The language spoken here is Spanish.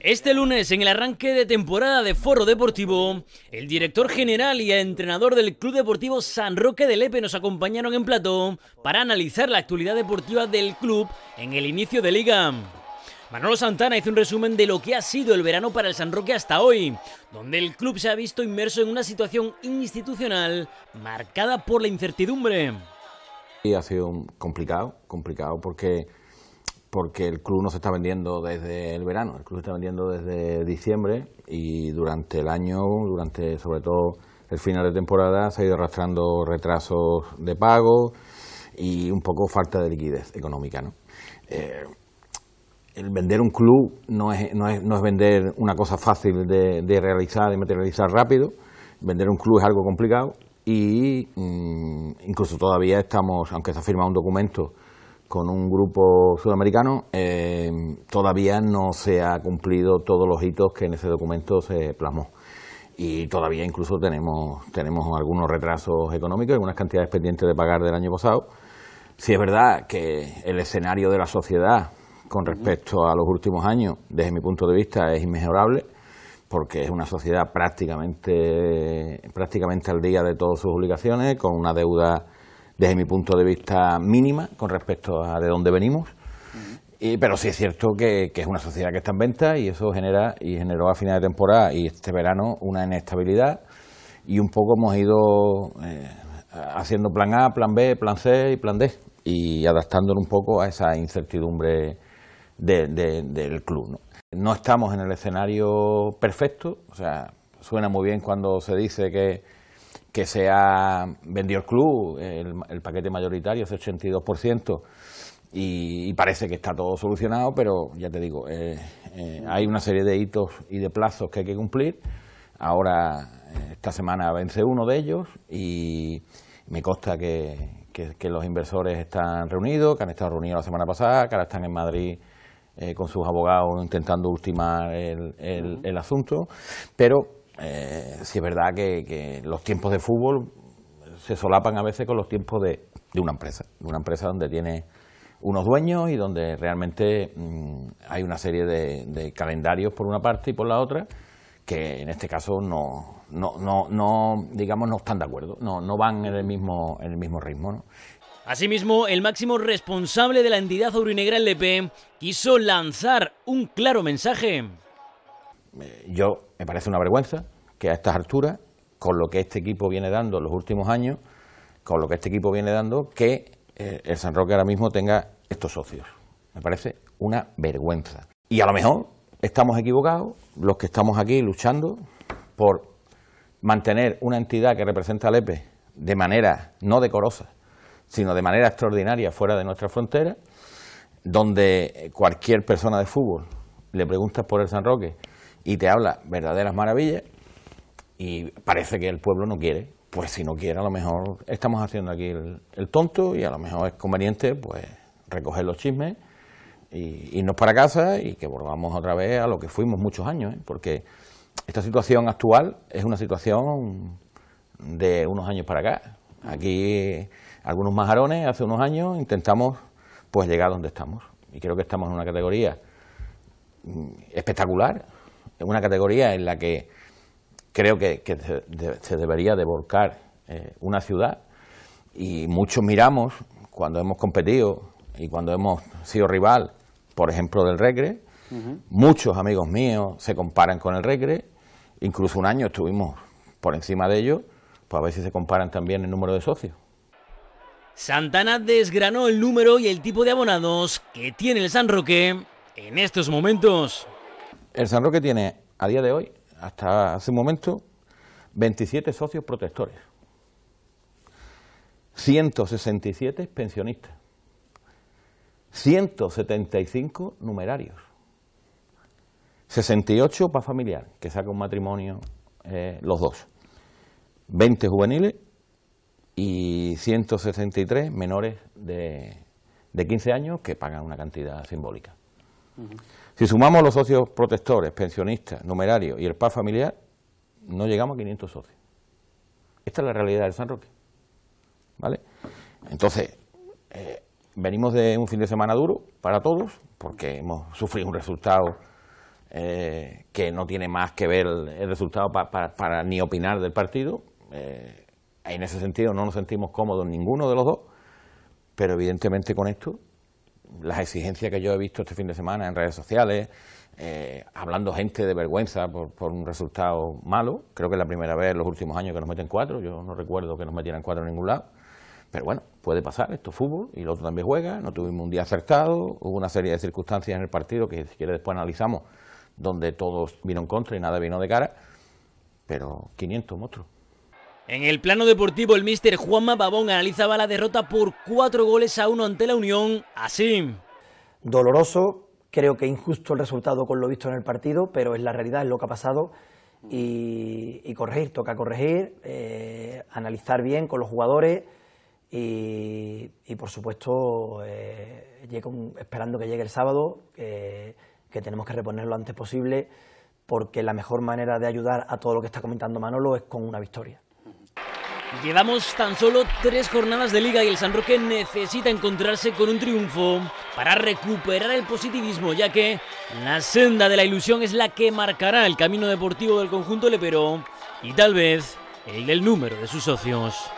Este lunes, en el arranque de temporada de Foro Deportivo, el director general y entrenador del Club Deportivo San Roque de Lepe nos acompañaron en plató para analizar la actualidad deportiva del club en el inicio de liga. Manolo Santana hizo un resumen de lo que ha sido el verano para el San Roque hasta hoy, donde el club se ha visto inmerso en una situación institucional marcada por la incertidumbre. Y ha sido complicado, complicado porque porque el club no se está vendiendo desde el verano, el club está vendiendo desde diciembre y durante el año, durante sobre todo el final de temporada, se ha ido arrastrando retrasos de pago y un poco falta de liquidez económica. Eh, el vender un club no es, no es, no es vender una cosa fácil de, realizar, y materializar rápido, vender un club es algo complicado y mm, incluso todavía estamos, aunque se ha firmado un documento, con un grupo sudamericano, eh, todavía no se ha cumplido todos los hitos que en ese documento se plasmó. Y todavía incluso tenemos, tenemos algunos retrasos económicos, algunas cantidades pendientes de pagar del año pasado. Si es verdad que el escenario de la sociedad con respecto a los últimos años, desde mi punto de vista, es inmejorable, porque es una sociedad prácticamente, prácticamente al día de todas sus obligaciones, con una deuda desde mi punto de vista, mínima con respecto a de dónde venimos. pero sí es cierto que, es una sociedad que está en venta y eso genera y generó a final de temporada y este verano una inestabilidad y un poco hemos ido eh, haciendo plan A, plan B, plan C y plan D y adaptándolo un poco a esa incertidumbre del club. ¿no? estamos en el escenario perfecto, o sea, suena muy bien cuando se dice que que se ha vendió el club, el, paquete mayoritario, ese 82%, y, parece que está todo solucionado, pero ya te digo, eh, eh, hay una serie de hitos y de plazos que hay que cumplir. Ahora, eh, esta semana vence uno de ellos y me consta que, los inversores están reunidos, que han estado reunidos la semana pasada, que ahora están en Madrid con sus abogados intentando ultimar el, el asunto, pero eh, si es verdad que, los tiempos de fútbol se solapan a veces con los tiempos de, una empresa, de una empresa donde tiene unos dueños y donde realmente mm, hay una serie de, calendarios por una parte y por la otra que en este caso no, no, digamos no están de acuerdo, no, no van en el mismo, en el mismo ritmo. ¿no? Asimismo, el máximo responsable de la entidad aurinegra LP quiso lanzar un claro mensaje eh, yo me parece una vergüenza que a estas alturas, con lo que este equipo viene dando en los últimos años, con lo que este equipo viene dando, que eh, el San Roque ahora mismo tenga estos socios. Me parece una vergüenza. Y a lo mejor estamos equivocados, los que estamos aquí luchando por mantener una entidad que representa al EPE de manera no decorosa, sino de manera extraordinaria fuera de nuestra frontera, donde cualquier persona de fútbol le pregunta por el San Roque y te habla verdaderas maravillas y parece que el pueblo no quiere. Pues si no quiere, a lo mejor estamos haciendo aquí el, tonto y a lo mejor es conveniente pues recoger los chismes y irnos para casa y que volvamos otra vez a lo que fuimos muchos años, ¿eh? porque esta situación actual es una situación de unos años para acá. Aquí algunos majarones hace unos años intentamos pues llegar a donde estamos y creo que estamos en una categoría mm, espectacular una categoría en la que creo que, se, debería de volcar eh, una ciudad y muchos miramos cuando hemos competido y cuando hemos sido rival, por ejemplo, del Recre, muchos amigos míos se comparan con el Recre, incluso un año estuvimos por encima de ellos, pues a ver si se comparan también el número de socios. Santana desgranó el número y el tipo de abonados que tiene el San Roque en estos momentos. El San Roque tiene, a día de hoy, hasta hace un momento, 27 socios protectores, 167 pensionistas, 175 numerarios, 68 para familiar, que saca un matrimonio eh, los dos, 20 juveniles y 163 menores de, 15 años que pagan una cantidad simbólica. Si sumamos los socios protectores, pensionistas, numerarios y el par familiar, no llegamos a 500 socios. Esta es la realidad del San Roque. ¿Vale? Entonces, eh, venimos de un fin de semana duro para todos, porque hemos sufrido un resultado eh, que no tiene más que ver el, resultado para ni opinar del partido. Eh, en ese sentido no nos sentimos cómodos ninguno de los dos, pero evidentemente con esto las exigencias que yo he visto este fin de semana en redes sociales, eh, hablando gente de vergüenza por, un resultado malo. Creo que es la primera vez en los últimos años que nos meten cuatro. Yo no recuerdo que nos metieran cuatro en ningún lado. Pero bueno, puede pasar, esto es fútbol y el otro también juega. No tuvimos un día acertado, hubo una serie de circunstancias en el partido que si quiere después analizamos, donde todos vino en contra y nada vino de cara. Pero 500 monstruos. En el plano deportivo, el mister Juanma Babón analizaba la derrota por cuatro goles a uno ante la Unión, así. Doloroso, creo que injusto el resultado con lo visto en el partido, pero es la realidad, es lo que ha pasado. Y, corregir, toca corregir, eh, analizar bien con los jugadores y, por supuesto, eh, esperando que llegue el sábado, que tenemos que reponer lo antes posible, porque la mejor manera de ayudar a todo lo que está comentando Manolo es con una victoria. Llevamos tan solo tres jornadas de liga y el San Roque necesita encontrarse con un triunfo para recuperar el positivismo, ya que la senda de la ilusión es la que marcará el camino deportivo del conjunto lepero y tal vez el número de sus socios.